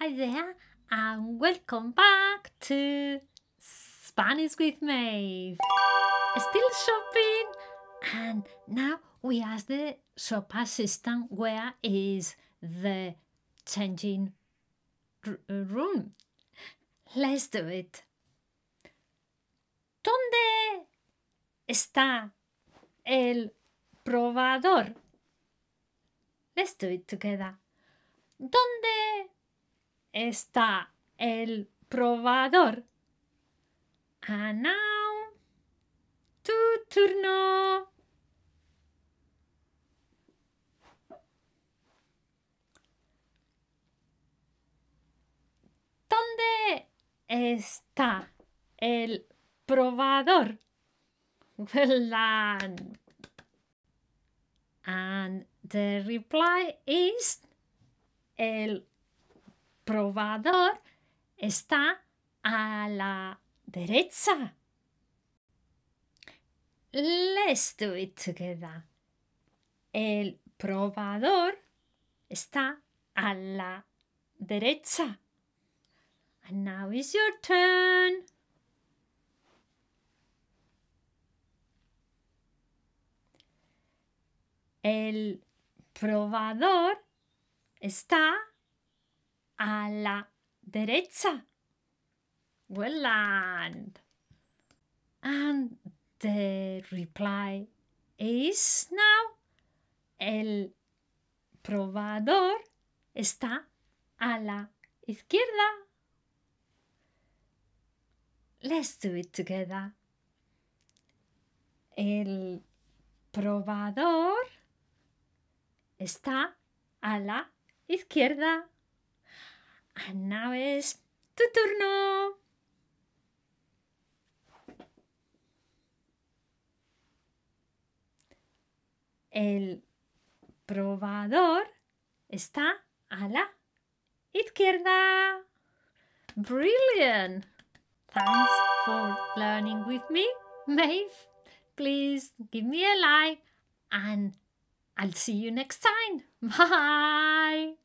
Hi there, and welcome back to Spanish with Maeve. Still shopping, and now we ask the shop assistant where is the changing room. Let's do it. ¿Dónde está el probador? Let's do it together. ¿Dónde está el probador. now tu turno. ¿Dónde está el probador? And the reply is el el probador está a la derecha. Let's do it together. El probador está a la derecha. And now is your turn. El probador está a la derecha. and And the reply is now el probador está a la izquierda. Let's do it together. El probador está a la izquierda. And now is tu turno. El probador está a la izquierda. Brilliant! Thanks for learning with me, Maeve. Please give me a like and I'll see you next time. Bye!